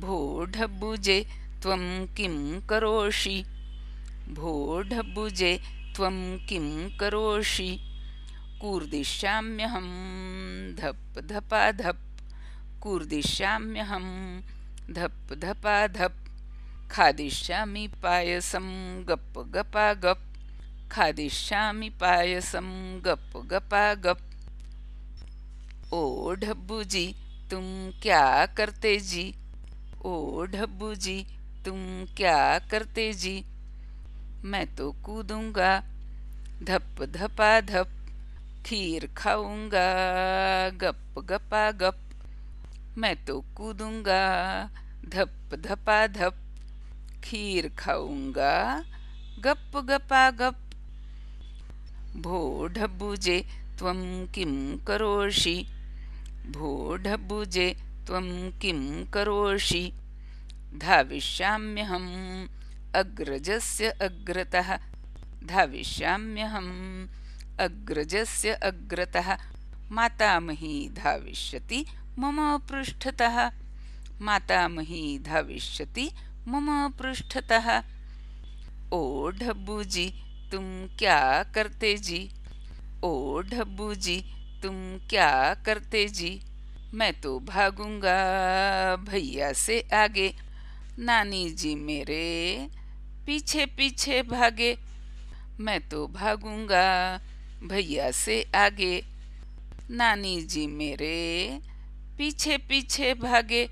भोढ़बुजे त्वं किं करोषि भोढबुजे त्वं किं करोषि कूर्दिष्याम्यहं धप् धपाधप् कूर्दिष्याम्यहं धप् धप खादिष्यामि पायसं गप् गपागप् खादिष्यामि पायसं गप् गपा ओ ढब्बू जी तुम क्या करते जी ओ ढब्बू जी तुम क्या करते जी मैं तो कूदूंगा धप धपा धप खीर खाऊंगा गप गपा गप मैं तो कूदूंगा धप धपा धप खीर खाऊंगा गप गपा गप भो ढब्बू जे तुम किम करोषि भो जे त्वं किं करोषि धाविष्याम्यहम् अग्रजस्य अग्रतः धाविष्याम्यहम् अग्रजस्य अग्रतः मातामही धाविष्यति मम पृष्ठतः मातामही धाविष्यति मम पृष्ठतः ओ तुम क्या करते जी ओ तुम क्या करते जी मैं तो भागूंगा भैया से आगे नानी जी मेरे पीछे पीछे भागे मैं तो भागूंगा भैया से आगे नानी जी मेरे पीछे पीछे भागे